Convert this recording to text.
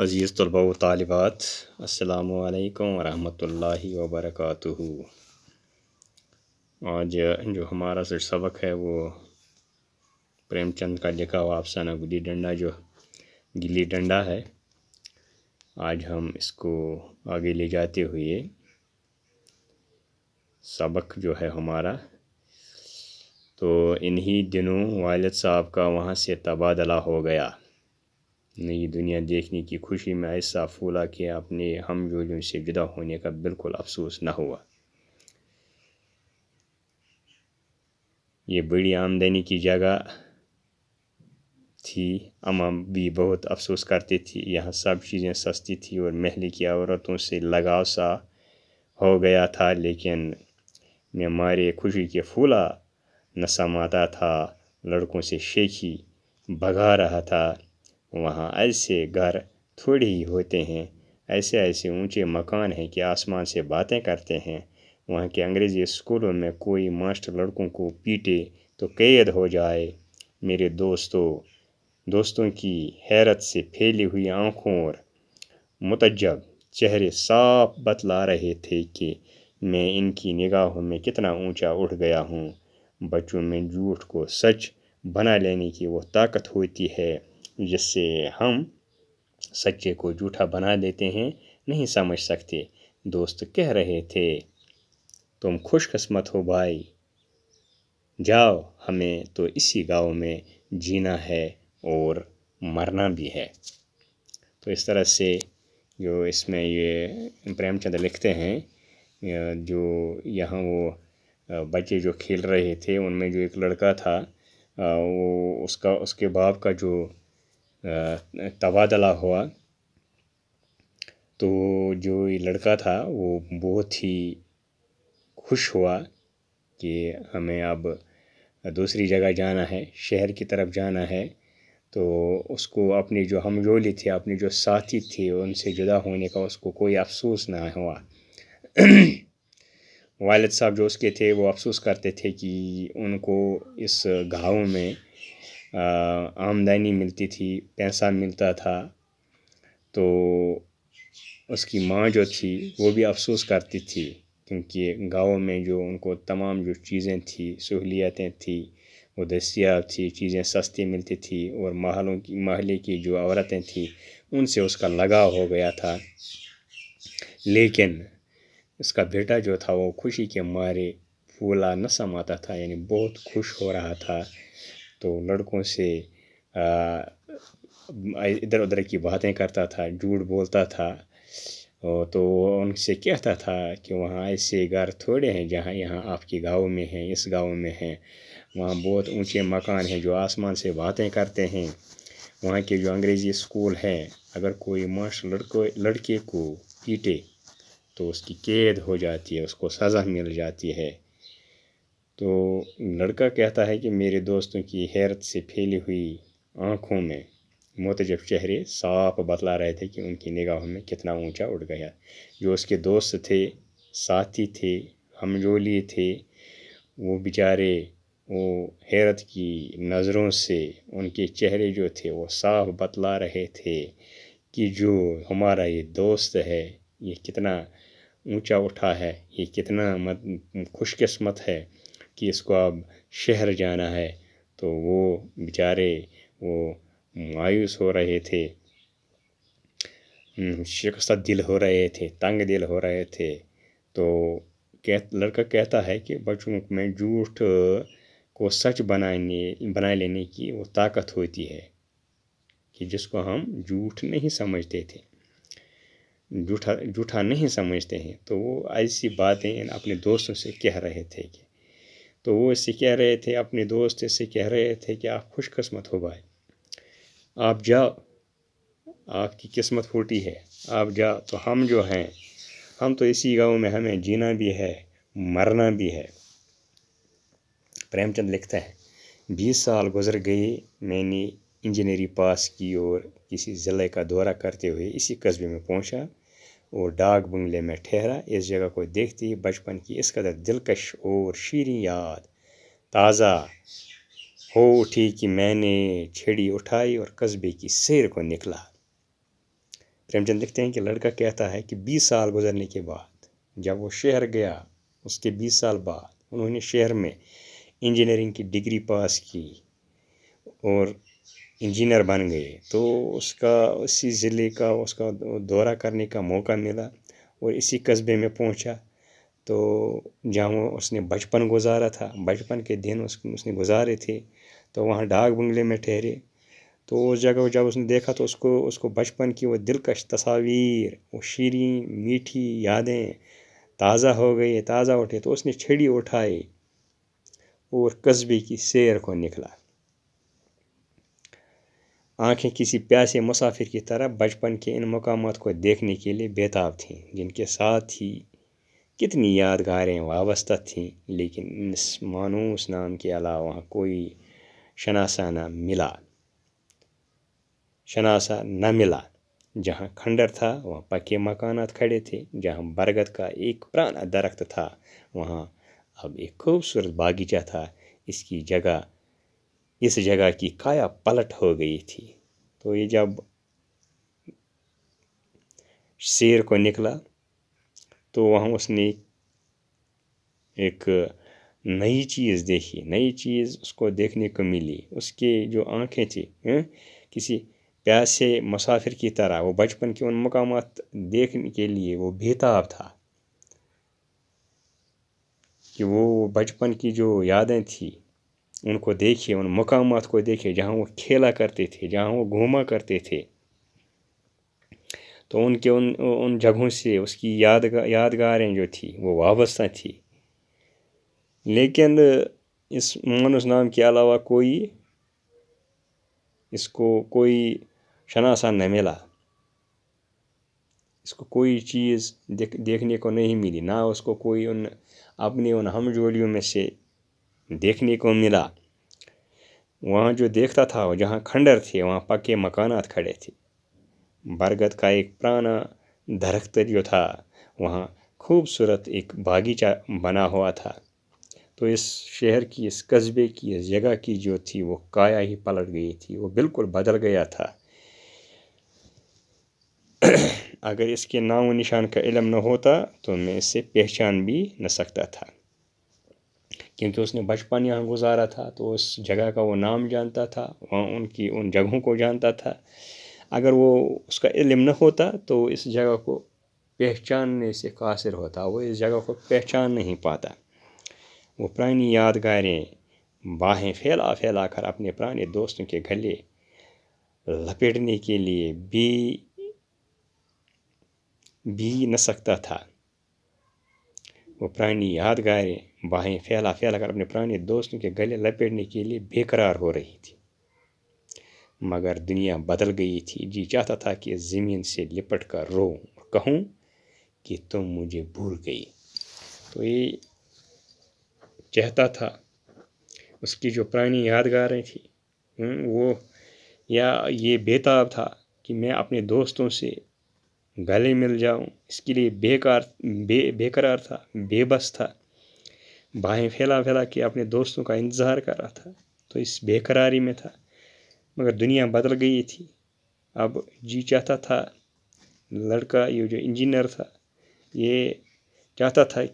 अज़ीज़ तलबा व तालबात अल्लाम वरहमतुल्लाहि वबरकातुहु आज जो हमारा सर सबक है वो प्रेमचंद का लिखा हुआ अफसाना गुली डंडा जो गिल्ली डंडा है आज हम इसको आगे ले जाते हुए सबक जो है हमारा तो इन्हीं दिनों वालद साहब का वहाँ से तबादला हो गया नई दुनिया देखने की खुशी में ऐसा फूला कि अपने हम जोजों से जुदा होने का बिल्कुल अफसोस न हुआ ये बड़ी आमदनी की जगह थी अमां भी बहुत अफसोस करती थी यहाँ सब चीज़ें सस्ती थी और महल की औरतों से लगाव सा हो गया था लेकिन मैं मारे खुशी के फूला न समाता था लड़कों से शेखी भगा रहा था वहाँ ऐसे घर थोड़े ही होते हैं ऐसे ऐसे ऊंचे मकान हैं कि आसमान से बातें करते हैं वहाँ के अंग्रेज़ी स्कूलों में कोई मास्टर लड़कों को पीटे तो कैद हो जाए मेरे दोस्तों दोस्तों की हैरत से फैली हुई आँखों और मतजब चेहरे साफ बतला रहे थे कि मैं इनकी निगाहों में कितना ऊंचा उठ गया हूँ बच्चों में झूठ को सच बना लेने की वो ताकत होती है जिससे हम सच्चे को झूठा बना देते हैं नहीं समझ सकते दोस्त कह रहे थे तुम खुशकस्मत हो भाई जाओ हमें तो इसी गांव में जीना है और मरना भी है तो इस तरह से जो इसमें ये प्रेमचंद लिखते हैं जो यहाँ वो बच्चे जो खेल रहे थे उनमें जो एक लड़का था वो उसका उसके बाप का जो तबादला हुआ तो जो ये लड़का था वो बहुत ही खुश हुआ कि हमें अब दूसरी जगह जाना है शहर की तरफ जाना है तो उसको अपनी जो हमजोली थे अपने जो साथी थे उनसे जुदा होने का उसको कोई अफसोस ना हुआ वालद साहब जो उसके थे वो अफसोस करते थे कि उनको इस गाँव में आमदनी मिलती थी पैसा मिलता था तो उसकी माँ जो थी वो भी अफसोस करती थी क्योंकि गाँव में जो उनको तमाम जो चीज़ें थी सहूलियतें थी वो दस्तियाब थी चीज़ें सस्ती मिलती थी और महलों की महले की जो औरतें थी उनसे उसका लगाव हो गया था लेकिन उसका बेटा जो था वो खुशी के मारे फूला न समाता था यानी बहुत खुश हो रहा था तो लड़कों से इधर उधर की बातें करता था झूठ बोलता था तो उनसे कहता था कि वहाँ ऐसे घर थोड़े हैं जहाँ यहाँ आपके गांव में हैं इस गांव में हैं वहाँ बहुत ऊंचे मकान हैं जो आसमान से बातें करते हैं वहाँ के जो अंग्रेज़ी स्कूल है अगर कोई माश लड़को लड़के को पीटे तो उसकी कैद हो जाती है उसको सज़ा मिल जाती है तो लड़का कहता है कि मेरे दोस्तों की हैरत से फैली हुई आँखों में मोतजब चेहरे साफ बतला रहे थे कि उनकी निगाहों में कितना ऊंचा उड़ गया जो उसके दोस्त थे साथी थे हमजोली थे वो बेचारे वो हैरत की नज़रों से उनके चेहरे जो थे वो साफ बतला रहे थे कि जो हमारा ये दोस्त है ये कितना ऊंचा उठा है ये कितना मत खुशकस्मत है कि इसको अब शहर जाना है तो वो बेचारे वो मायूस हो रहे थे शिकस्त दिल हो रहे थे तंग दिल हो रहे थे तो कह लड़का कहता है कि बच्चों में झूठ को सच बनाने बनाए लेने की वो ताकत होती है कि जिसको हम झूठ नहीं समझते थे झूठा झूठा नहीं समझते हैं तो वो ऐसी बातें अपने दोस्तों से कह रहे थे कि तो वो इससे कह रहे थे अपने दोस्त इससे कह रहे थे कि आप खुशकस्मत हो भाई आप जाओ आपकी किस्मत फूटी है आप जाओ तो हम जो हैं हम तो इसी गांव में हमें जीना भी है मरना भी है प्रेमचंद लिखते हैं बीस साल गुजर गए मैंने इंजीनियरिंग पास की और किसी ज़िले का दौरा करते हुए इसी कस्बे में पहुंचा और डाक बंगले में ठहरा इस जगह को देखते ही बचपन की इस कदर दिलकश और शीरी याद ताज़ा हो उठी कि मैंने छेड़ी उठाई और कस्बे की सैर को निकला प्रेमचंद देखते हैं कि लड़का कहता है कि बीस साल गुजरने के बाद जब वो शहर गया उसके बीस साल बाद उन्होंने शहर में इंजीनियरिंग की डिग्री पास की और इंजीनियर बन गए तो उसका उसी ज़िले का उसका दौरा करने का मौका मिला और इसी कस्बे में पहुंचा तो जहाँ उसने बचपन गुजारा था बचपन के दिन उस, उसने गुजारे थे तो वहाँ डाक बंगले में ठहरे तो उस जगह जब उसने देखा तो उसको उसको बचपन की वो दिलकश तस्वीर वो शीरें मीठी यादें ताज़ा हो गई ताज़ा उठे तो उसने छड़ी उठाई और कस्बे की सैर को निकला आंखें किसी प्यासे मुसाफिर की तरह बचपन के इन मकाम को देखने के लिए बेताब थीं जिनके साथ ही कितनी यादगारें वाबस्ता थीं लेकिन इस मानूस नाम के अलावा वहाँ कोई शनासा न मिला शनासा न मिला जहाँ खंडर था वहाँ पक्के मकानात खड़े थे जहाँ बरगद का एक पुराना दरख्त था वहाँ अब एक खूबसूरत बागीचा था इसकी जगह इस जगह की काया पलट हो गई थी तो ये जब शेर को निकला तो वहाँ उसने एक नई चीज़ देखी नई चीज़ उसको देखने को मिली उसके जो आँखें थी हैं किसी प्यासे मुसाफिर की तरह वो बचपन के उन मकाम देखने के लिए वो बेताब था कि वो बचपन की जो यादें थी उनको देखिए उन मकाम को देखिए जहाँ वो खेला करते थे जहाँ वो घूमा करते थे तो उनके उन उन जगहों से उसकी यादगा यादगारें जो थी वो वाबस्ता थी लेकिन इस मानुस नाम के अलावा कोई इसको कोई शनासा न मिला इसको कोई चीज़ देख देखने को नहीं मिली ना उसको कोई उन अपने उन हमजोलियों में से देखने को मिला वहाँ जो देखता था वो जहाँ खंडर थे वहाँ पक्के मकान खड़े थे बरगद का एक पुराना दरख्त जो था वहाँ खूबसूरत एक बागीचा बना हुआ था तो इस शहर की इस कस्बे की इस जगह की जो थी वो काया ही पलट गई थी वो बिल्कुल बदल गया था अगर इसके नाम व निशान का इलम न होता तो मैं इसे पहचान भी न सकता था क्योंकि उसने बचपन यहाँ गुजारा था तो उस जगह का वो नाम जानता था वहाँ उनकी उन जगहों को जानता था अगर वो उसका इल्म न होता तो इस जगह को पहचानने से कासिर होता वो इस जगह को पहचान नहीं पाता वो पुरानी यादगारें बाहें फैला फैला कर अपने पुराने दोस्तों के गले लपेटने के लिए भी भी न सकता था वो पुरानी यादगारें बाहें फैला फैला कर अपने पुराने दोस्तों के गले लपेटने के लिए बेकरार हो रही थी मगर दुनिया बदल गई थी जी चाहता था कि ज़मीन से लिपट कर रो और कहूँ कि तुम मुझे भूल गई तो ये चाहता था उसकी जो पुरानी यादगारें थी हम्म, वो या ये बेताब था कि मैं अपने दोस्तों से गले मिल जाऊं इसके लिए बेकार बे बेकरार था बेबस था बाहें फैला फैला के अपने दोस्तों का इंतज़ार कर रहा था तो इस बेकरारी में था मगर दुनिया बदल गई थी अब जी चाहता था लड़का ये जो इंजीनियर था ये चाहता था